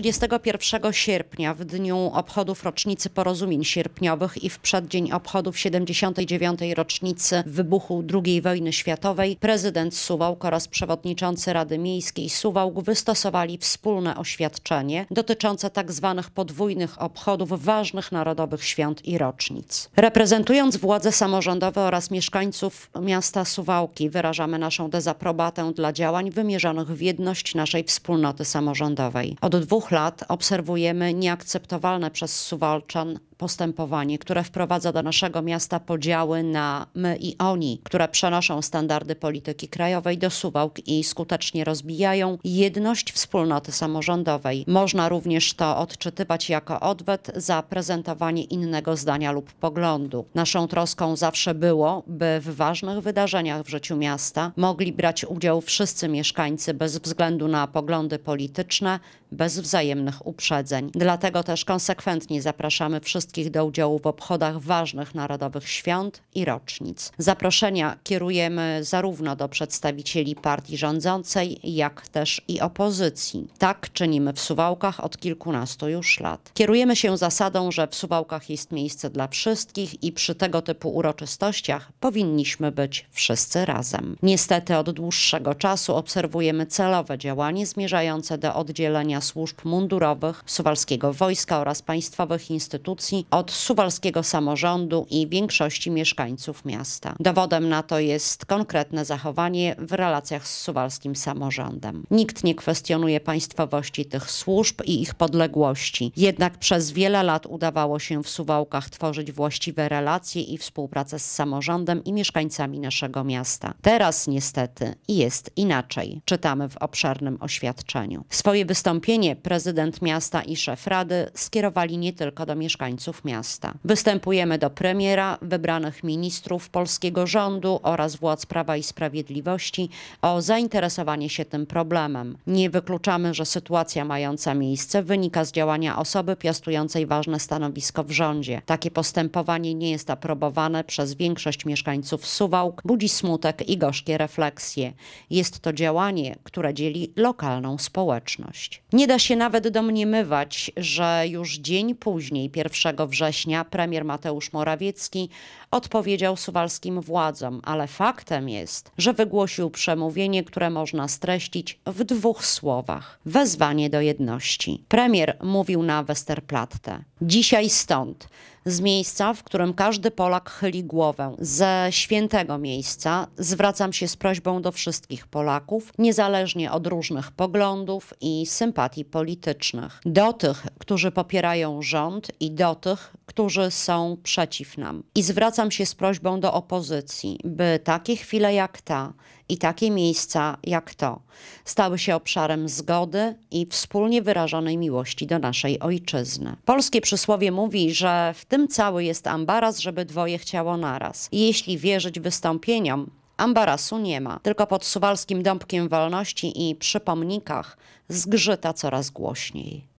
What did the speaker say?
31 sierpnia, w dniu obchodów rocznicy porozumień sierpniowych i w przeddzień obchodów 79. rocznicy wybuchu II wojny światowej, prezydent Suwałk oraz przewodniczący Rady Miejskiej Suwałk wystosowali wspólne oświadczenie dotyczące tzw. Tak podwójnych obchodów ważnych narodowych świąt i rocznic. Reprezentując władze samorządowe oraz mieszkańców miasta Suwałki, wyrażamy naszą dezaprobatę dla działań wymierzonych w jedność naszej wspólnoty samorządowej. Od dwóch dwóch lat obserwujemy nieakceptowalne przez Suwalczan postępowanie, które wprowadza do naszego miasta podziały na my i oni, które przenoszą standardy polityki krajowej do suwałk i skutecznie rozbijają jedność wspólnoty samorządowej. Można również to odczytywać jako odwet za prezentowanie innego zdania lub poglądu. Naszą troską zawsze było, by w ważnych wydarzeniach w życiu miasta mogli brać udział wszyscy mieszkańcy bez względu na poglądy polityczne, bez wzajemnych uprzedzeń. Dlatego też konsekwentnie zapraszamy wszystkich wszystkich do udziału w obchodach ważnych narodowych świąt i rocznic. Zaproszenia kierujemy zarówno do przedstawicieli partii rządzącej, jak też i opozycji. Tak czynimy w Suwałkach od kilkunastu już lat. Kierujemy się zasadą, że w Suwałkach jest miejsce dla wszystkich i przy tego typu uroczystościach powinniśmy być wszyscy razem. Niestety od dłuższego czasu obserwujemy celowe działanie zmierzające do oddzielenia służb mundurowych, suwalskiego wojska oraz państwowych instytucji od suwalskiego samorządu i większości mieszkańców miasta. Dowodem na to jest konkretne zachowanie w relacjach z suwalskim samorządem. Nikt nie kwestionuje państwowości tych służb i ich podległości. Jednak przez wiele lat udawało się w Suwałkach tworzyć właściwe relacje i współpracę z samorządem i mieszkańcami naszego miasta. Teraz niestety jest inaczej, czytamy w obszernym oświadczeniu. Swoje wystąpienie prezydent miasta i szef rady skierowali nie tylko do mieszkańców mieszkańców miasta. Występujemy do premiera, wybranych ministrów polskiego rządu oraz władz Prawa i Sprawiedliwości o zainteresowanie się tym problemem. Nie wykluczamy, że sytuacja mająca miejsce wynika z działania osoby piastującej ważne stanowisko w rządzie. Takie postępowanie nie jest aprobowane przez większość mieszkańców Suwałk, budzi smutek i gorzkie refleksje. Jest to działanie, które dzieli lokalną społeczność. Nie da się nawet domniemywać, że już dzień później, 1 września premier Mateusz Morawiecki odpowiedział suwalskim władzom, ale faktem jest, że wygłosił przemówienie, które można streścić w dwóch słowach: wezwanie do jedności. Premier mówił na Westerplatte. Dzisiaj stąd z miejsca, w którym każdy Polak chyli głowę, ze świętego miejsca, zwracam się z prośbą do wszystkich Polaków, niezależnie od różnych poglądów i sympatii politycznych, do tych, którzy popierają rząd i do tych, którzy są przeciw nam. I zwracam się z prośbą do opozycji, by takie chwile jak ta i takie miejsca jak to stały się obszarem zgody i wspólnie wyrażonej miłości do naszej ojczyzny. Polskie przysłowie mówi, że w tym cały jest ambaras, żeby dwoje chciało naraz. I jeśli wierzyć wystąpieniom, Ambarasu nie ma, tylko pod suwalskim Dąbkiem Wolności i przy pomnikach zgrzyta coraz głośniej.